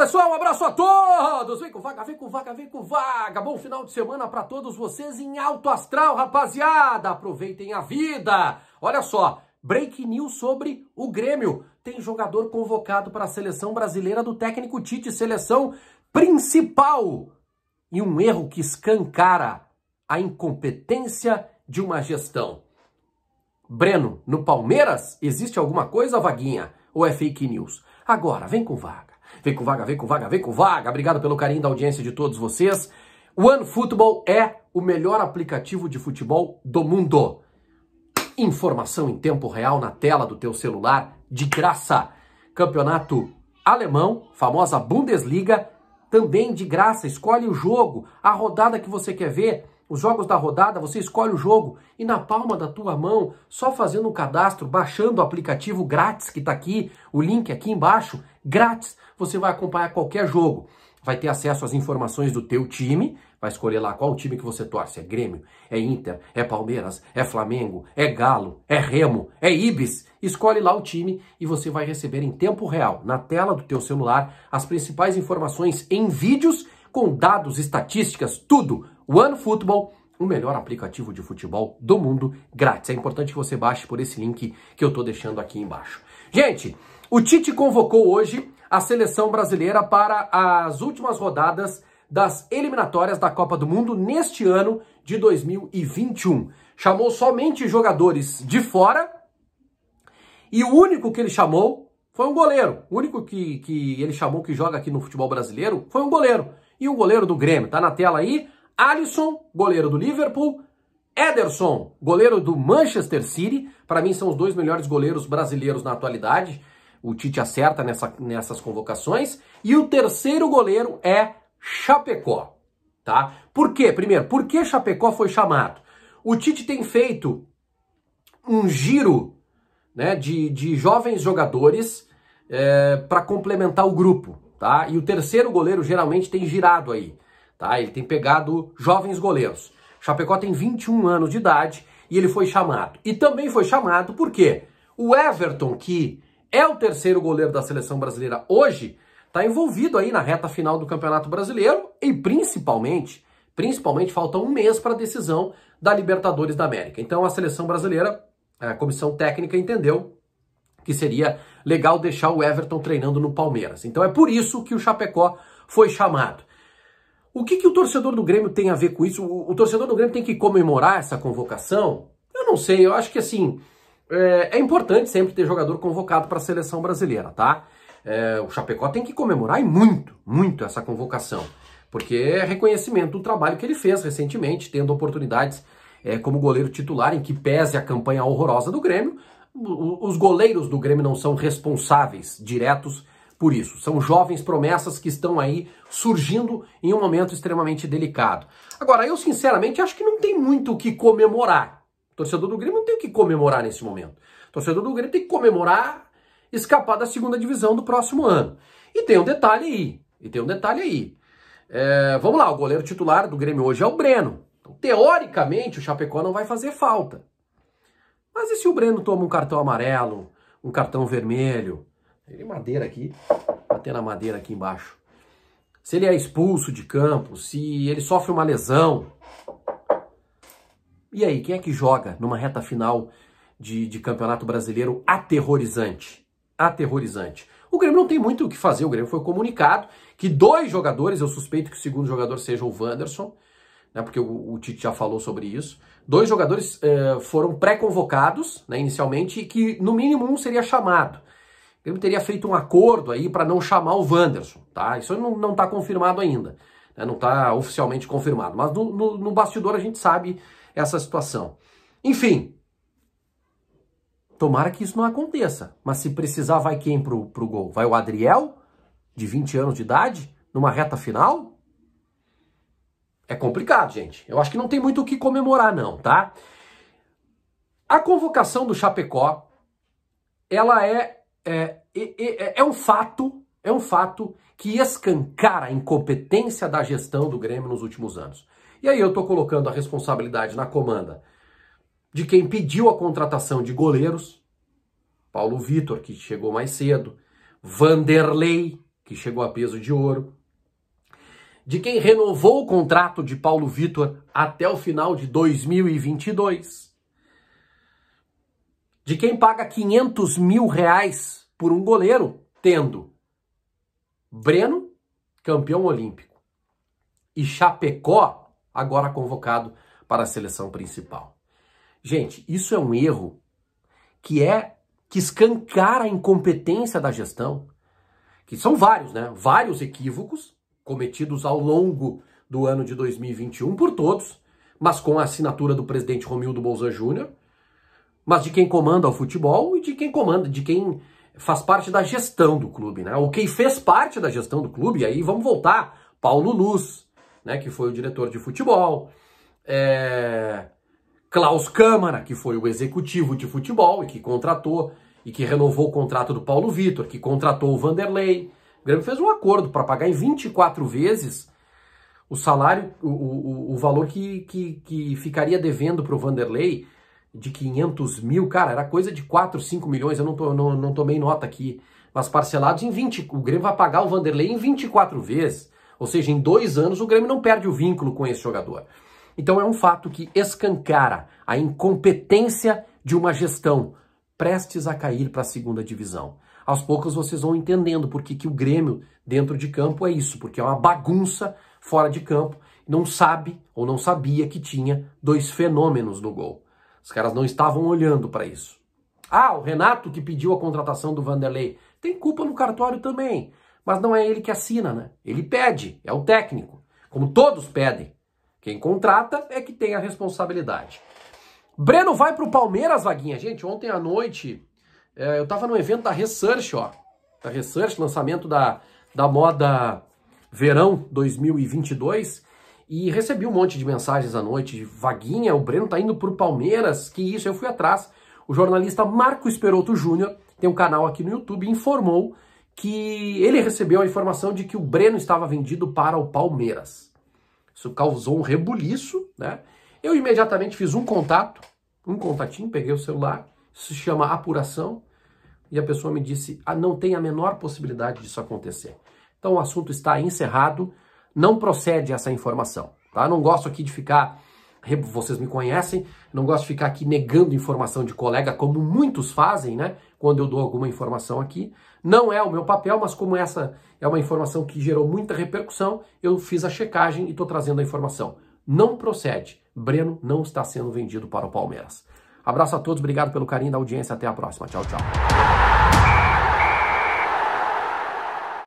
pessoal, um abraço a todos! Vem com vaga, vem com vaga, vem com vaga! Bom final de semana para todos vocês em alto astral, rapaziada! Aproveitem a vida! Olha só, break news sobre o Grêmio. Tem jogador convocado para a seleção brasileira do técnico Tite, seleção principal. E um erro que escancara a incompetência de uma gestão. Breno, no Palmeiras, existe alguma coisa, Vaguinha? Ou é fake news? Agora, vem com vaga. Vem com vaga, vem com vaga, vem com vaga. Obrigado pelo carinho da audiência de todos vocês. OneFootball é o melhor aplicativo de futebol do mundo. Informação em tempo real na tela do teu celular, de graça. Campeonato alemão, famosa Bundesliga, também de graça. Escolhe o jogo, a rodada que você quer ver os jogos da rodada, você escolhe o jogo e na palma da tua mão, só fazendo um cadastro, baixando o aplicativo grátis que está aqui, o link aqui embaixo, grátis, você vai acompanhar qualquer jogo. Vai ter acesso às informações do teu time, vai escolher lá qual time que você torce, é Grêmio, é Inter, é Palmeiras, é Flamengo, é Galo, é Remo, é Ibis. Escolhe lá o time e você vai receber em tempo real, na tela do teu celular, as principais informações em vídeos com dados, estatísticas, tudo. OneFootball, o melhor aplicativo de futebol do mundo, grátis. É importante que você baixe por esse link que eu estou deixando aqui embaixo. Gente, o Tite convocou hoje a seleção brasileira para as últimas rodadas das eliminatórias da Copa do Mundo neste ano de 2021. Chamou somente jogadores de fora e o único que ele chamou foi um goleiro. O único que, que ele chamou que joga aqui no futebol brasileiro foi um goleiro. E o goleiro do Grêmio, tá na tela aí, Alisson, goleiro do Liverpool, Ederson, goleiro do Manchester City, para mim são os dois melhores goleiros brasileiros na atualidade. O Tite acerta nessa, nessas convocações. E o terceiro goleiro é Chapecó, tá? Por quê? Primeiro, por que Chapecó foi chamado? O Tite tem feito um giro né, de, de jovens jogadores é, eh, para complementar o grupo tá? E o terceiro goleiro geralmente tem girado aí, tá? Ele tem pegado jovens goleiros. Chapecó tem 21 anos de idade e ele foi chamado. E também foi chamado porque o Everton, que é o terceiro goleiro da seleção brasileira hoje, está envolvido aí na reta final do Campeonato Brasileiro e principalmente, principalmente falta um mês para a decisão da Libertadores da América. Então a seleção brasileira, a comissão técnica entendeu que seria legal deixar o Everton treinando no Palmeiras. Então é por isso que o Chapecó foi chamado. O que, que o torcedor do Grêmio tem a ver com isso? O, o torcedor do Grêmio tem que comemorar essa convocação? Eu não sei, eu acho que assim, é, é importante sempre ter jogador convocado para a seleção brasileira, tá? É, o Chapecó tem que comemorar e muito, muito essa convocação, porque é reconhecimento do trabalho que ele fez recentemente, tendo oportunidades é, como goleiro titular, em que pese a campanha horrorosa do Grêmio, os goleiros do Grêmio não são responsáveis diretos por isso. São jovens promessas que estão aí surgindo em um momento extremamente delicado. Agora, eu sinceramente acho que não tem muito o que comemorar. torcedor do Grêmio não tem o que comemorar nesse momento. torcedor do Grêmio tem que comemorar escapar da segunda divisão do próximo ano. E tem um detalhe aí. E tem um detalhe aí. É, vamos lá, o goleiro titular do Grêmio hoje é o Breno. Então, teoricamente, o Chapecó não vai fazer falta. Mas e se o Breno toma um cartão amarelo, um cartão vermelho? Ele madeira aqui, até na madeira aqui embaixo. Se ele é expulso de campo, se ele sofre uma lesão. E aí, quem é que joga numa reta final de, de campeonato brasileiro aterrorizante? Aterrorizante. O Grêmio não tem muito o que fazer, o Grêmio foi comunicado que dois jogadores, eu suspeito que o segundo jogador seja o Wanderson, né, porque o, o, Tite já falou sobre isso. Dois jogadores eh, foram pré-convocados né, inicialmente e que no mínimo um seria chamado. O Grêmio teria feito um acordo aí para não chamar o Wanderson, tá? Isso não está confirmado ainda, né, não está oficialmente confirmado. Mas no, no, no bastidor a gente sabe essa situação. Enfim, tomara que isso não aconteça. Mas se precisar, vai quem para o gol? Vai o Adriel, de 20 anos de idade, numa reta final? É complicado, gente. Eu acho que não tem muito o que comemorar, não, tá? A convocação do Chapecó, ela é, é, é, é um fato, é um fato que escancara a incompetência da gestão do Grêmio nos últimos anos. E aí eu estou colocando a responsabilidade na comanda de quem pediu a contratação de goleiros, Paulo Vitor, que chegou mais cedo, Vanderlei, que chegou a peso de ouro, de quem renovou o contrato de Paulo Vitor até o final de 2022, de quem paga 500 mil reais por um goleiro, tendo Breno, campeão olímpico, e Chapecó, agora convocado para a seleção principal. Gente, isso é um erro que é que escancara a incompetência da gestão, que são vários, né? Vários equívocos cometidos ao longo do ano de 2021 por todos, mas com a assinatura do presidente Romildo Bolzan Júnior, mas de quem comanda o futebol e de quem comanda, de quem faz parte da gestão do clube, né? Ou quem fez parte da gestão do clube, aí vamos voltar, Paulo Luz, né, que foi o diretor de futebol, é... Klaus Câmara, que foi o executivo de futebol e que contratou e que renovou o contrato do Paulo Vitor, que contratou o Vanderlei, o Grêmio fez um acordo para pagar em 24 vezes o salário, o, o, o valor que, que, que ficaria devendo para o Vanderlei de 500 mil, cara, era coisa de 4, 5 milhões, eu não, tô, não, não tomei nota aqui, mas parcelados em 20, o Grêmio vai pagar o Vanderlei em 24 vezes, ou seja, em dois anos o Grêmio não perde o vínculo com esse jogador. Então é um fato que escancara a incompetência de uma gestão prestes a cair para a segunda divisão aos poucos vocês vão entendendo porque que o Grêmio dentro de campo é isso, porque é uma bagunça fora de campo, não sabe ou não sabia que tinha dois fenômenos no gol. Os caras não estavam olhando para isso. Ah, o Renato que pediu a contratação do Vanderlei tem culpa no cartório também, mas não é ele que assina, né? Ele pede, é o técnico, como todos pedem. Quem contrata é que tem a responsabilidade. Breno vai para o Palmeiras, vaguinha. Gente, ontem à noite é, eu estava num evento da Research, ó. Da Research, lançamento da, da moda verão 2022. E recebi um monte de mensagens à noite. Vaguinha, o Breno tá indo pro Palmeiras. Que isso, eu fui atrás. O jornalista Marco Esperoto Júnior, tem um canal aqui no YouTube, informou que ele recebeu a informação de que o Breno estava vendido para o Palmeiras. Isso causou um rebuliço, né? Eu imediatamente fiz um contato, um contatinho, peguei o celular se chama apuração, e a pessoa me disse: ah, não tem a menor possibilidade disso acontecer. Então o assunto está encerrado, não procede essa informação. Tá? Não gosto aqui de ficar, vocês me conhecem, não gosto de ficar aqui negando informação de colega, como muitos fazem, né? Quando eu dou alguma informação aqui. Não é o meu papel, mas como essa é uma informação que gerou muita repercussão, eu fiz a checagem e estou trazendo a informação. Não procede. Breno não está sendo vendido para o Palmeiras. Abraço a todos, obrigado pelo carinho da audiência. Até a próxima. Tchau, tchau.